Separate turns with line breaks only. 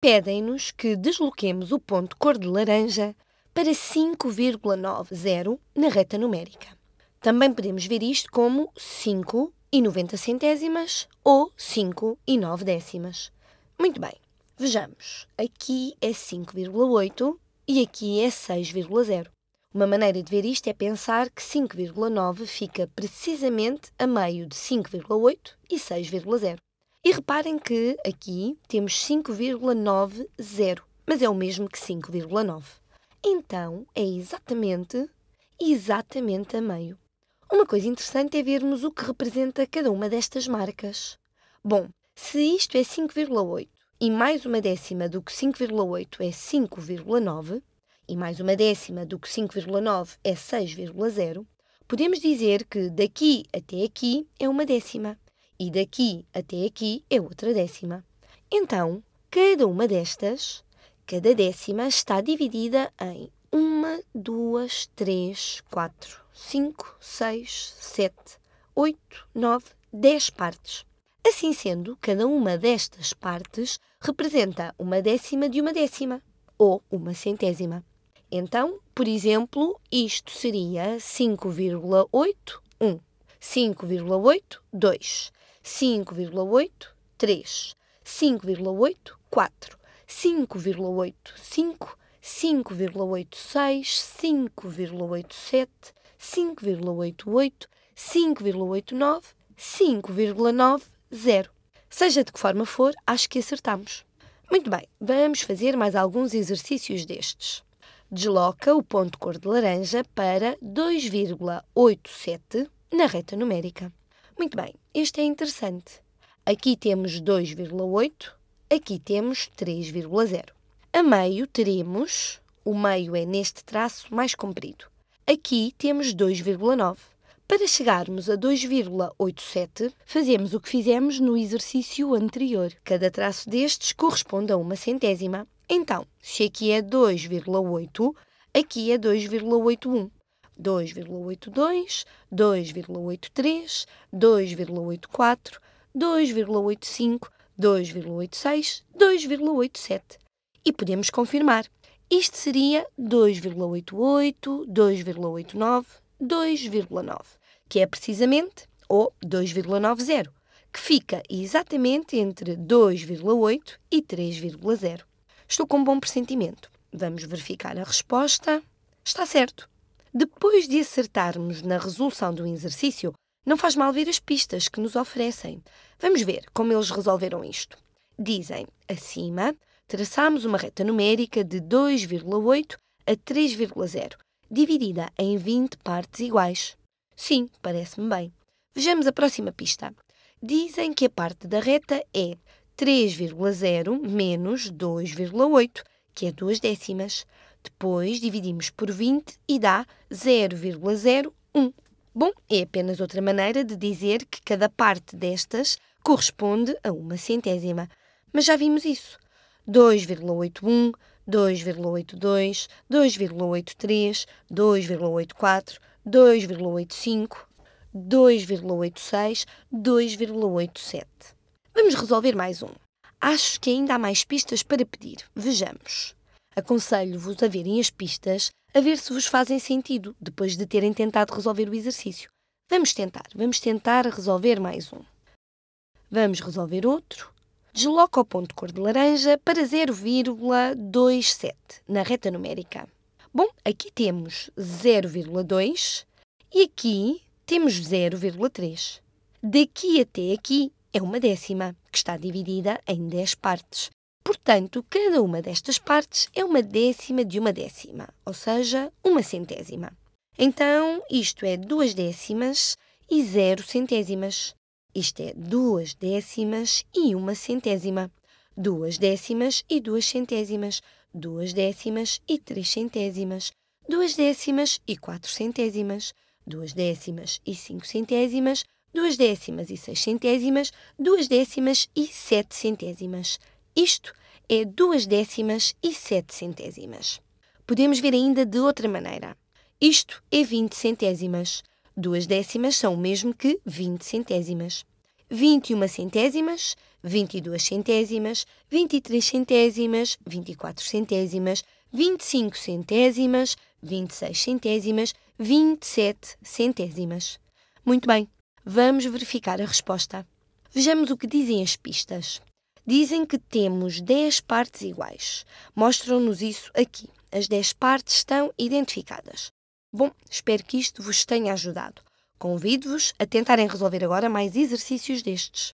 pedem-nos que desloquemos o ponto cor de laranja para 5,90 na reta numérica. Também podemos ver isto como 5 e 90 centésimas ou 5 e 9 décimas. Muito bem, vejamos. Aqui é 5,8 e aqui é 6,0. Uma maneira de ver isto é pensar que 5,9 fica precisamente a meio de 5,8 e 6,0. E reparem que aqui temos 5,90, mas é o mesmo que 5,9. Então é exatamente, exatamente a meio. Uma coisa interessante é vermos o que representa cada uma destas marcas. Bom, se isto é 5,8 e mais uma décima do que 5,8 é 5,9 e mais uma décima do que 5,9 é 6,0, podemos dizer que daqui até aqui é uma décima e daqui até aqui é outra décima. Então, cada uma destas, cada décima está dividida em 1, 2, 3, 4, 5, 6, 7, 8, 9, 10 partes. Assim sendo, cada uma destas partes representa uma décima de uma décima, ou uma centésima. Então, por exemplo, isto seria 5,81, 5,82, 5,8, 3. 5,8, 4. 5,8, 5. 5,89, 5,90. 0. Seja de que forma for, acho que acertamos. Muito bem, vamos fazer mais alguns exercícios destes. Desloca o ponto cor de laranja para 2,87 na reta numérica. Muito bem, este é interessante. Aqui temos 2,8, aqui temos 3,0. A meio teremos, o meio é neste traço mais comprido. Aqui temos 2,9. Para chegarmos a 2,87, fazemos o que fizemos no exercício anterior. Cada traço destes corresponde a uma centésima. Então, se aqui é 2,8, aqui é 2,81. 2,82, 2,83, 2,84, 2,85, 2,86, 2,87. E podemos confirmar. Isto seria 2,88, 2,89, 2,9, que é precisamente, ou 2,90, que fica exatamente entre 2,8 e 3,0. Estou com bom pressentimento. Vamos verificar a resposta. Está certo. Depois de acertarmos na resolução do exercício, não faz mal ver as pistas que nos oferecem. Vamos ver como eles resolveram isto. Dizem, acima, traçamos uma reta numérica de 2,8 a 3,0, dividida em 20 partes iguais. Sim, parece-me bem. Vejamos a próxima pista. Dizem que a parte da reta é 3,0 menos 2,8 que é 2 décimas. Depois dividimos por 20 e dá 0,01. Bom, é apenas outra maneira de dizer que cada parte destas corresponde a uma centésima. Mas já vimos isso. 2,81, 2,82, 2,83, 2,84, 2,85, 2,86, 2,87. Vamos resolver mais um. Acho que ainda há mais pistas para pedir. Vejamos. Aconselho-vos a verem as pistas, a ver se vos fazem sentido, depois de terem tentado resolver o exercício. Vamos tentar, vamos tentar resolver mais um. Vamos resolver outro. Desloca o ponto de cor de laranja para 0,27 na reta numérica. Bom, aqui temos 0,2 e aqui temos 0,3. Daqui até aqui é uma décima, que está dividida em 10 partes. Portanto, cada uma destas partes é uma décima de uma décima, ou seja, uma centésima. Então, isto é duas décimas e zero centésimas. Isto é duas décimas e uma centésima. Duas décimas e duas centésimas. Duas décimas e três centésimas. Duas décimas e quatro centésimas. Duas décimas e cinco centésimas 2 décimas e 6 centésimas, 2 décimas e 7 centésimas. Isto é 2 décimas e 7 centésimas. Podemos ver ainda de outra maneira. Isto é 20 centésimas. Duas décimas são o mesmo que 20 centésimas. 21 centésimas, 22 centésimas, 23 centésimas, 24 centésimas, 25 centésimas, 26 centésimas, 27 centésimas. Muito bem, Vamos verificar a resposta. Vejamos o que dizem as pistas. Dizem que temos 10 partes iguais. Mostram-nos isso aqui. As 10 partes estão identificadas. Bom, espero que isto vos tenha ajudado. Convido-vos a tentarem resolver agora mais exercícios destes.